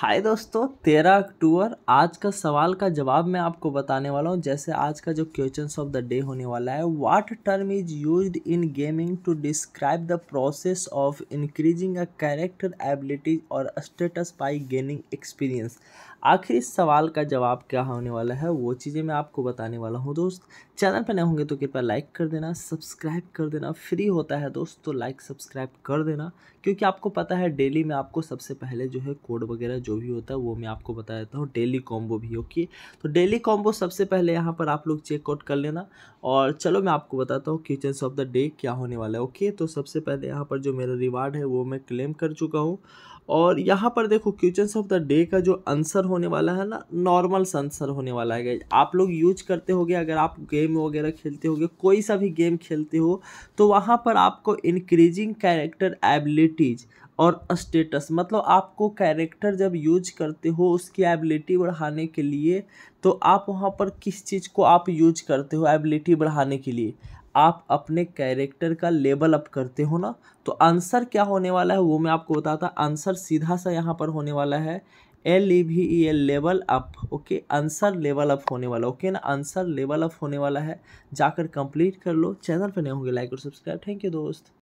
हाय दोस्तों तेरह अक्टूबर आज का सवाल का जवाब मैं आपको बताने वाला हूँ जैसे आज का जो क्वेश्चन ऑफ द डे होने वाला है what term is use in gaming to describe the process of increasing a character abilities और स्टेटस बाई गेनिंग एक्सपीरियंस आखिर इस सवाल का जवाब क्या होने वाला है वो चीज़ें मैं आपको बताने वाला हूँ दोस्त चैनल पर नए होंगे तो कृपया लाइक कर देना सब्सक्राइब कर देना फ्री होता है दोस्त तो लाइक सब्सक्राइब कर देना क्योंकि आपको पता है डेली में आपको सबसे पहले जो है कोड वगैरह जो भी होता है वो मैं आपको बता देता हूँ डेली कॉम्बो भी ओके तो डेली कॉम्बो सबसे पहले यहाँ पर आप लोग चेकआउट कर लेना और चलो मैं आपको बताता हूँ किचन्स ऑफ द डे क्या होने वाला है ओके तो सबसे पहले यहाँ पर जो मेरा रिवार्ड है वो मैं क्लेम कर चुका हूँ और यहाँ पर देखो क्वेश्चन ऑफ द डे का जो आंसर होने वाला है ना नॉर्मल आंसर होने वाला है आप लोग यूज करते होगे अगर आप गेम वगैरह खेलते होगे कोई सा भी गेम खेलते हो तो वहाँ पर आपको इंक्रीजिंग कैरेक्टर एबिलिटीज़ और स्टेटस मतलब आपको कैरेक्टर जब यूज करते हो उसकी एबिलिटी बढ़ाने के लिए तो आप वहाँ पर किस चीज़ को आप यूज करते हो एबिलिटी बढ़ाने के लिए आप अपने कैरेक्टर का लेवल अप करते हो ना तो आंसर क्या होने वाला है वो मैं आपको बताता आंसर सीधा सा यहाँ पर होने वाला है L E V E L level up okay answer level up होने वाला ओके ना आंसर लेवल अप होने वाला है जाकर कंप्लीट कर लो चैनल पर नहीं होंगे लाइक और सब्सक्राइब थैंक यू दोस्त